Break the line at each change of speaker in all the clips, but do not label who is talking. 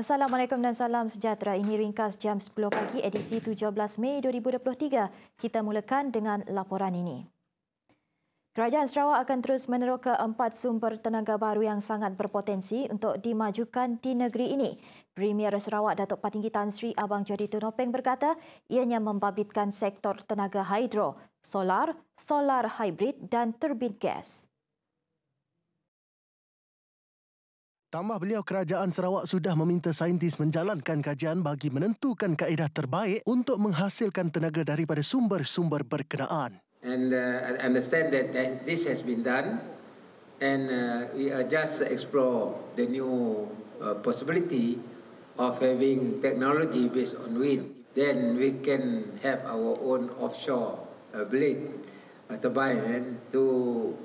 Assalamualaikum dan salam sejahtera. Ini ringkas jam 10 pagi edisi 17 Mei 2023. Kita mulakan dengan laporan ini. Kerajaan Sarawak akan terus meneroka empat sumber tenaga baru yang sangat berpotensi untuk dimajukan di negeri ini. Premier Sarawak Datuk Patinggi Tan Sri Abang Jody Tunopeng berkata ianya membabitkan sektor tenaga hidro, solar, solar hybrid dan turbin gas.
Tambah beliau, kerajaan Sarawak sudah meminta saintis menjalankan kajian bagi menentukan kaedah terbaik untuk menghasilkan tenaga daripada sumber-sumber berkenaan.
And uh, I understand that, that this has been done and uh, we are just explore the new uh, possibility of having technology based on wind. Then we can have our own offshore uh, blade uh, turbine to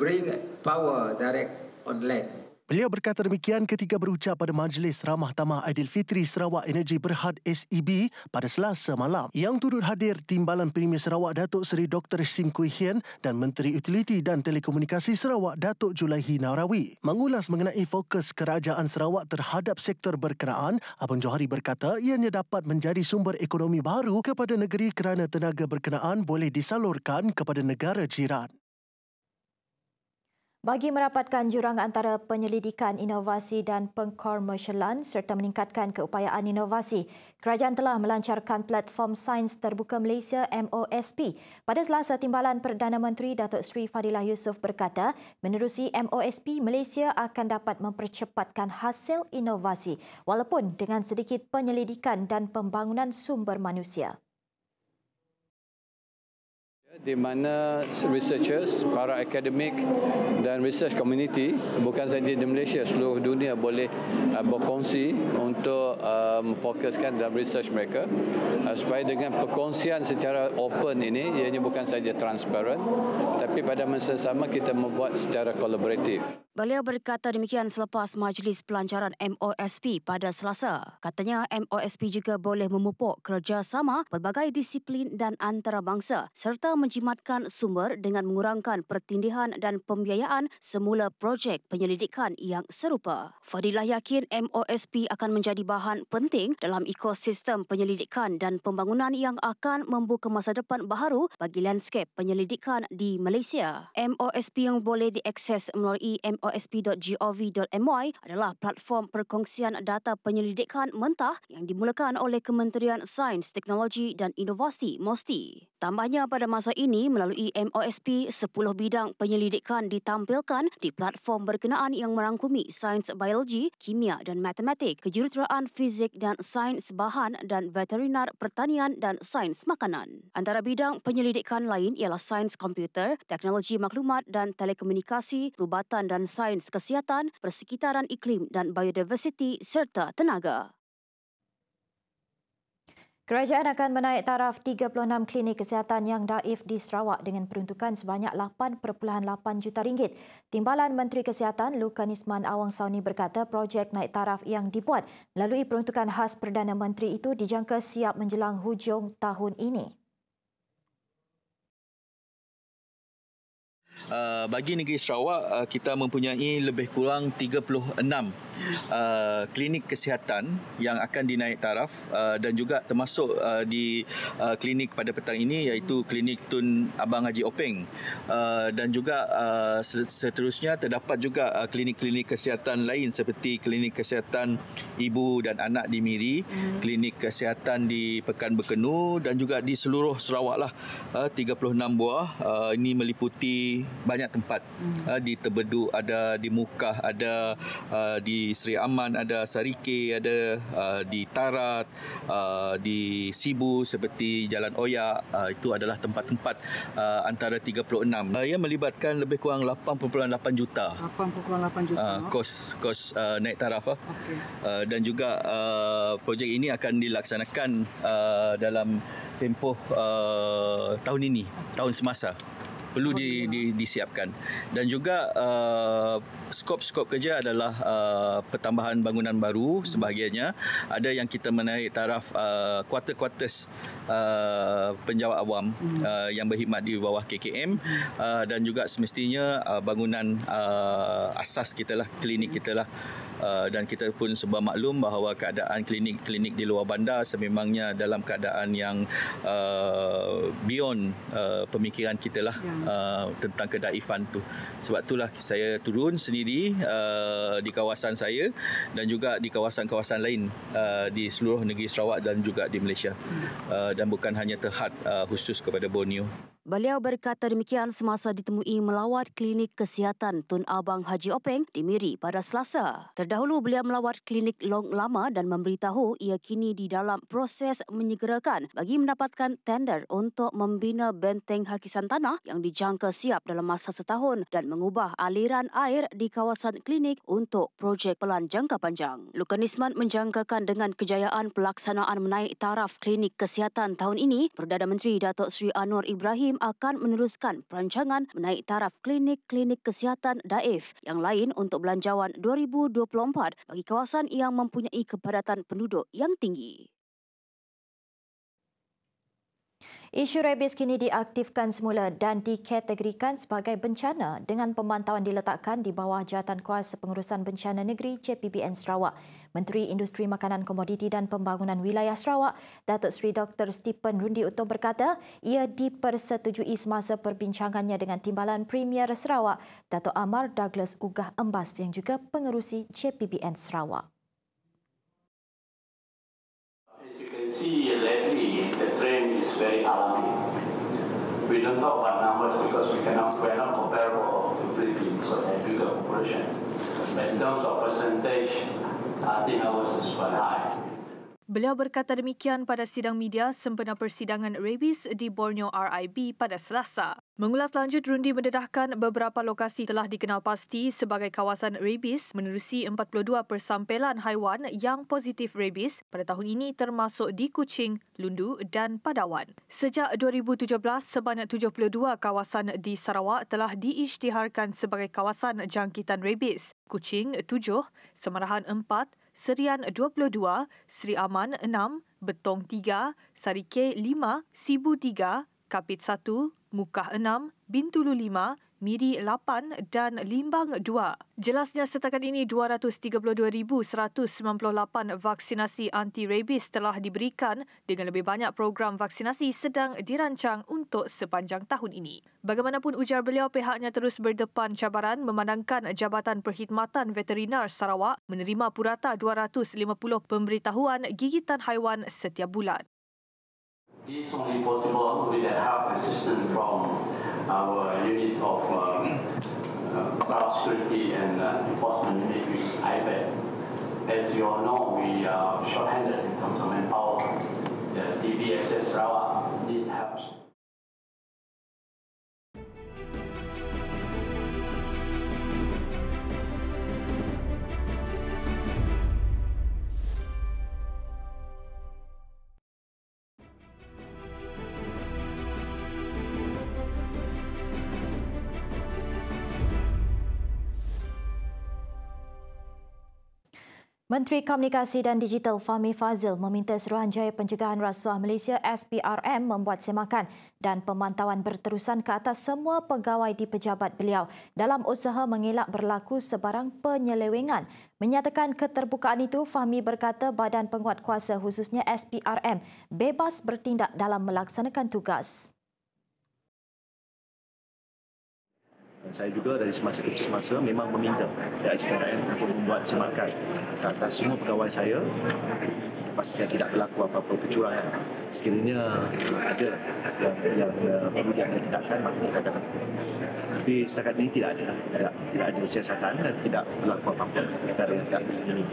bring power direct on land.
Beliau berkata demikian ketika berucap pada Majlis Ramah Tamah Aidilfitri Sarawak Energy Berhad SEB pada selasa malam. Yang turut hadir Timbalan Premier Sarawak Datuk Seri Dr. Sim Kui Hian dan Menteri Utiliti dan Telekomunikasi Sarawak Datuk Julaihi Narawi. Mengulas mengenai fokus kerajaan Sarawak terhadap sektor berkenaan, Abang Johari berkata ianya dapat menjadi sumber ekonomi baru kepada negeri kerana tenaga berkenaan boleh disalurkan kepada negara jiran.
Bagi merapatkan jurang antara penyelidikan inovasi dan pengkomersialan serta meningkatkan keupayaan inovasi, kerajaan telah melancarkan platform Sains Terbuka Malaysia MOSP. Pada selasa timbalan Perdana Menteri Datuk Seri Fadilah Yusof berkata, menerusi MOSP, Malaysia akan dapat mempercepatkan hasil inovasi walaupun dengan sedikit penyelidikan dan pembangunan sumber manusia
di mana
researchers, para akademik dan research community bukan saja di Malaysia, seluruh dunia boleh uh, berkongsi untuk memfokuskan um, dalam research mereka uh, supaya dengan perkongsian secara open ini ianya bukan saja transparent tapi pada masa sama kita membuat secara kolaboratif.
Beliau berkata demikian selepas majlis pelancaran MOSP pada Selasa. Katanya MOSP juga boleh memupuk kerjasama pelbagai disiplin dan antarabangsa serta menjimatkan sumber dengan mengurangkan pertindihan dan pembiayaan semula projek penyelidikan yang serupa. Fadilah yakin MOSP akan menjadi bahan penting dalam ekosistem penyelidikan dan pembangunan yang akan membuka masa depan baharu bagi landscape penyelidikan di Malaysia. MOSP yang boleh diakses melalui MOSP osp.gov.my adalah platform perkongsian data penyelidikan mentah yang dimulakan oleh Kementerian Sains, Teknologi dan Inovasi MOSTI. Tambahnya pada masa ini melalui MOSP, 10 bidang penyelidikan ditampilkan di platform berkenaan yang merangkumi sains biologi, kimia dan matematik, kejuruteraan fizik dan sains bahan dan veterinar pertanian dan sains makanan. Antara bidang penyelidikan lain ialah sains komputer, teknologi maklumat dan telekomunikasi, perubatan dan sains kesihatan, persekitaran iklim dan biodiversiti serta tenaga.
Kerajaan akan menaik taraf 36 klinik kesihatan yang daif di Sarawak dengan peruntukan sebanyak 8.8 juta ringgit. Timbalan Menteri Kesihatan Lukan Awang Sauni berkata projek naik taraf yang dibuat melalui peruntukan khas Perdana Menteri itu dijangka siap menjelang hujung tahun ini.
Uh, bagi negeri Sarawak uh, kita mempunyai lebih kurang 36 uh, klinik kesihatan yang akan dinaik taraf uh, dan juga termasuk uh, di uh, klinik pada petang ini iaitu klinik Tun Abang Haji Openg uh, dan juga uh, seterusnya terdapat juga uh, klinik-klinik kesihatan lain seperti klinik kesihatan ibu dan anak di Miri, hmm. klinik kesihatan di Pekan Berkenu dan juga di seluruh Sarawak lah uh, 36 buah uh, ini meliputi banyak tempat hmm. uh, di Tebedu ada di Mukah ada uh, di Sri Aman ada Sarike ada uh, di Tarat uh, di Sibu seperti Jalan Oya uh, itu adalah tempat-tempat uh, antara 36 uh, ia melibatkan lebih kurang 8.8 juta 8.8 juta uh, kos kos uh, naik taraf uh. Okay. Uh, dan juga uh, projek ini akan dilaksanakan uh, dalam tempoh uh, tahun ini tahun semasa perlu di, di, disiapkan dan juga uh, skop-skop kerja adalah uh, pertambahan bangunan baru hmm. sebahagiannya ada yang kita menaik taraf uh, kuarter-kuarters uh, uh, penjawat awam hmm. uh, yang berkhidmat di bawah KKM hmm. uh, dan juga semestinya uh, bangunan uh, asas kita lah klinik kita lah Uh, dan kita pun sebab maklum bahawa keadaan klinik-klinik di luar bandar sememangnya dalam keadaan yang uh, beyond uh, pemikiran kita lah ya. uh, tentang kedaifan tu. Sebab itulah saya turun sendiri uh, di kawasan saya dan juga di kawasan-kawasan lain uh, di seluruh negeri Sarawak dan juga di Malaysia. Hmm. Uh, dan bukan hanya terhad uh, khusus kepada Borneo.
Beliau berkata demikian semasa ditemui melawat klinik kesihatan Tun Abang Haji Openg di Miri pada Selasa. Terdahulu beliau melawat klinik Long Lama dan memberitahu ia kini di dalam proses menyegerakan bagi mendapatkan tender untuk membina benteng hakisan tanah yang dijangka siap dalam masa setahun dan mengubah aliran air di kawasan klinik untuk projek pelan jangka panjang. Lukanisman menjangkakan dengan kejayaan pelaksanaan menaik taraf klinik kesihatan tahun ini, Perdana Menteri Datuk Sri Anwar Ibrahim Rahim akan meneruskan perancangan menaik taraf klinik-klinik kesihatan daif yang lain untuk belanjawan 2024 bagi kawasan yang mempunyai kepadatan penduduk yang tinggi.
Isu rabies kini diaktifkan semula dan dikategorikan sebagai bencana dengan pemantauan diletakkan di bawah jawatan kuasa pengurusan bencana negeri CPBN Sarawak. Menteri Industri Makanan Komoditi dan Pembangunan Wilayah Sarawak, Datuk Seri Dr. Stephen Rundi Utom berkata, ia dipersetujui semasa perbincangannya dengan Timbalan Premier Sarawak, Datuk Amar Douglas Ugah Embas yang juga pengerusi CPBN Sarawak. As you can see
lately, the trend is very alarming. We don't talk about numbers because we cannot, we are not comparable to Philippines or the bigger But in terms
of percentage, I think I was just quite high.
Beliau berkata demikian pada sidang media sempena persidangan rabies di Borneo RIB pada Selasa. Mengulas lanjut rundi mendedahkan beberapa lokasi telah dikenal pasti sebagai kawasan rabies menerusi 42 persampelan haiwan yang positif rabies pada tahun ini termasuk di Kuching, Lundu dan Padawan. Sejak 2017, sebanyak 72 kawasan di Sarawak telah diisytiharkan sebagai kawasan jangkitan rabies. Kuching 7, Semarahan 4, Serian 22, Sri Aman 6, Betong 3, Sarike 5, Sibu 3, Kapit 1, Mukah 6, Bintulu 5, Miri 8 dan Limbang 2. Jelasnya setakat ini 232,198 vaksinasi anti-rabies telah diberikan dengan lebih banyak program vaksinasi sedang dirancang untuk sepanjang tahun ini. Bagaimanapun ujar beliau pihaknya terus berdepan cabaran memandangkan Jabatan Perkhidmatan Veterinar Sarawak menerima purata 250 pemberitahuan gigitan haiwan setiap bulan. It is only possible with help assistance from our unit of um, uh, cloud security and uh, enforcement unit, which is
IBED. As you all know, we are short-handed in terms of manpower.
The DBSS
Menteri Komunikasi dan Digital Fahmi Fazil meminta Suruhanjaya Pencegahan Rasuah Malaysia SPRM membuat semakan dan pemantauan berterusan ke atas semua pegawai di pejabat beliau dalam usaha mengelak berlaku sebarang penyelewengan. Menyatakan keterbukaan itu, Fahmi berkata badan penguat kuasa khususnya SPRM bebas bertindak dalam melaksanakan tugas.
Dan saya juga dari semasa ke semasa memang meminta SPRM untuk membuat
semakan ke atas semua pegawai saya pastikan tidak berlaku apa-apa kecurangan. Sekiranya ada yang, yang eh, perlu diadakan, maka kita akan Tapi setakat ini tidak ada. Tidak, tidak ada siasatan dan tidak berlaku apa-apa negara yang tidak ini.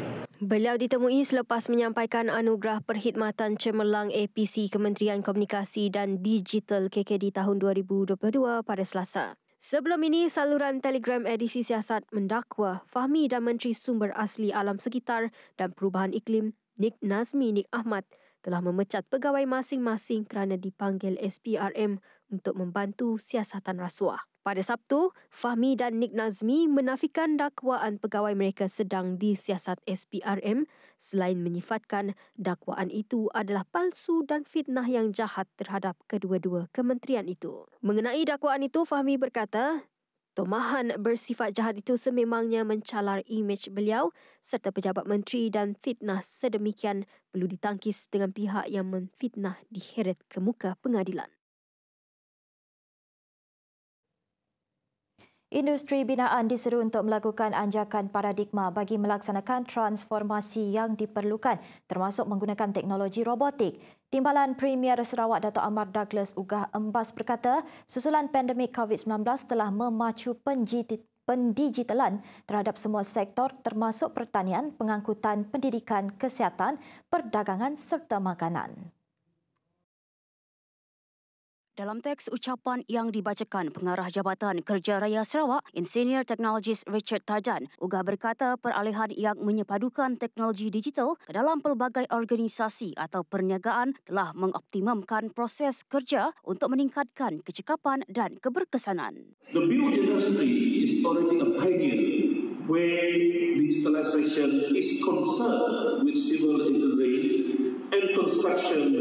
Beliau ditemui selepas menyampaikan anugerah perkhidmatan cemerlang APC Kementerian Komunikasi dan Digital KKD tahun 2022 pada Selasa. Sebelum ini, saluran Telegram edisi siasat mendakwa Fahmi dan Menteri Sumber Asli Alam Sekitar dan Perubahan Iklim, Nik Nazmi Nik Ahmad, telah memecat pegawai masing-masing kerana dipanggil SPRM untuk membantu siasatan rasuah. Pada Sabtu, Fahmi dan Nik Nazmi menafikan dakwaan pegawai mereka sedang di siasat SPRM selain menyifatkan dakwaan itu adalah palsu dan fitnah yang jahat terhadap kedua-dua kementerian itu. Mengenai dakwaan itu, Fahmi berkata, Tomahan bersifat jahat itu sememangnya mencalar imej beliau serta pejabat menteri dan fitnah sedemikian perlu ditangkis dengan pihak yang
memfitnah diheret ke muka pengadilan. Industri binaan diseru untuk melakukan anjakan paradigma bagi melaksanakan transformasi yang diperlukan termasuk menggunakan teknologi robotik. Timbalan Premier Sarawak Dato' Amar Douglas Ugah Embas berkata, susulan pandemik COVID-19 telah memacu penjitit pendigitalan terhadap semua sektor termasuk pertanian, pengangkutan, pendidikan, kesihatan, perdagangan serta makanan.
Dalam teks ucapan yang dibacakan Pengarah Jabatan Kerja Raya Sarawak, Insinyur teknologis Richard Tajan ugah berkata peralihan yang menyepadukan teknologi digital ke dalam pelbagai organisasi atau perniagaan telah mengoptimumkan proses kerja untuk meningkatkan kecekapan dan keberkesanan. The build industry is already a pioneer where
digitalisation is concerned with civil engineering and construction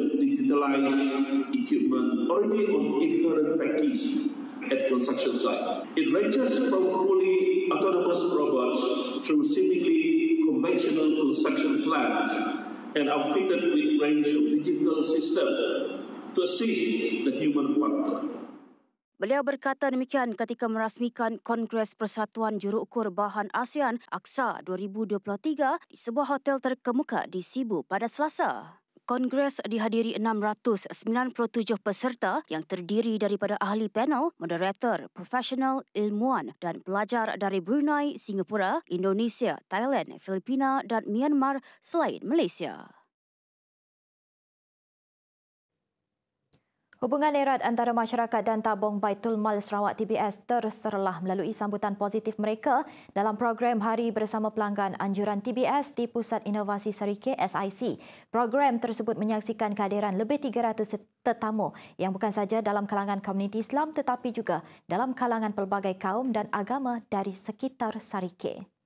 utilize equipment only on different packages at construction site. It ranges from fully autonomous robots through seemingly conventional construction plants and are fitted with range of digital systems to assist the human factor.
Beliau berkata demikian ketika merasmikan Kongres Persatuan Jurukur Bahan ASEAN AKSA 2023 di sebuah hotel terkemuka di Sibu pada Selasa. Kongres dihadiri 697 peserta yang terdiri daripada ahli panel, moderator, profesional, ilmuwan dan pelajar dari Brunei, Singapura, Indonesia, Thailand, Filipina dan Myanmar selain Malaysia.
Hubungan erat antara masyarakat dan tabung Baitul Mal Sarawak TBS terserlah melalui sambutan positif mereka dalam program Hari Bersama Pelanggan Anjuran TBS di Pusat Inovasi Seri KSIC. Program tersebut menyaksikan kehadiran lebih 300 tetamu yang bukan saja dalam kalangan komuniti Islam tetapi juga dalam kalangan pelbagai kaum dan agama dari sekitar Sarike.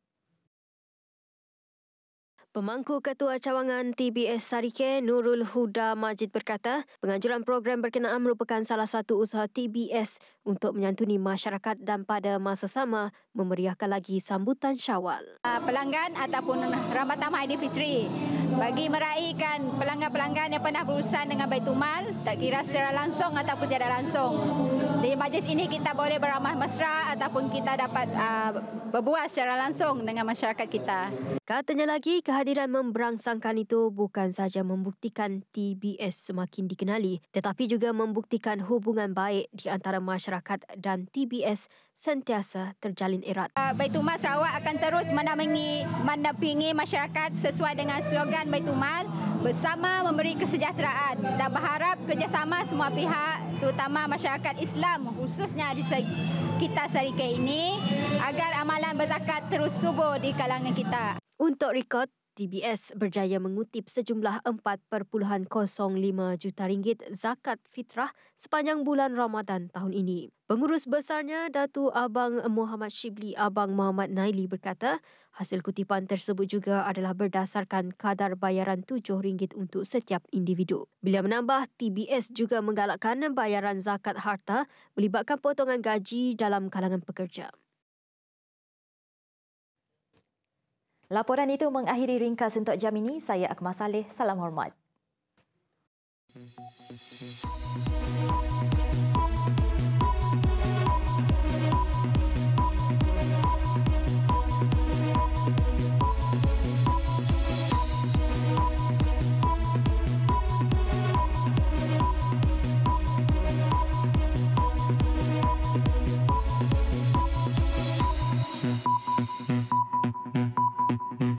Pemangku Ketua Cawangan TBS Sarike Nurul Huda Majid berkata, penganjuran program berkenaan merupakan salah satu usaha TBS untuk menyantuni masyarakat dan pada masa sama memeriahkan lagi sambutan syawal. Ah, pelanggan ataupun Ramadhan Haidi Fitri bagi meraihkan pelanggan-pelanggan yang pernah berurusan dengan baitumal tak kira secara langsung ataupun tidak langsung. Di majlis ini kita boleh beramah mesra ataupun kita dapat uh, berbuat secara langsung dengan masyarakat kita. Katanya lagi, kehadiran memberangsangkan itu bukan sahaja membuktikan TBS semakin dikenali tetapi juga membuktikan hubungan baik di antara masyarakat dan TBS sentiasa terjalin erat. Uh, ah, Baitumal Sarawak akan terus menamangi menampingi masyarakat sesuai dengan slogan Baitumal bersama memberi kesejahteraan dan berharap kerjasama semua pihak terutama masyarakat Islam khususnya di kita Serikai ini agar amalan berzakat terus subur di kalangan kita. Untuk rekod, DBS berjaya mengutip sejumlah 4.05 juta ringgit zakat fitrah sepanjang bulan Ramadan tahun ini. Pengurus besarnya Datu Abang Muhammad Shibli Abang Muhammad Naili berkata, hasil kutipan tersebut juga adalah berdasarkan kadar bayaran RM7 untuk setiap individu. Beliau menambah, TBS juga menggalakkan bayaran zakat harta melibatkan potongan gaji
dalam kalangan pekerja. Laporan itu mengakhiri ringkas untuk jam ini. Saya Akmal Saleh, salam hormat. Thank you.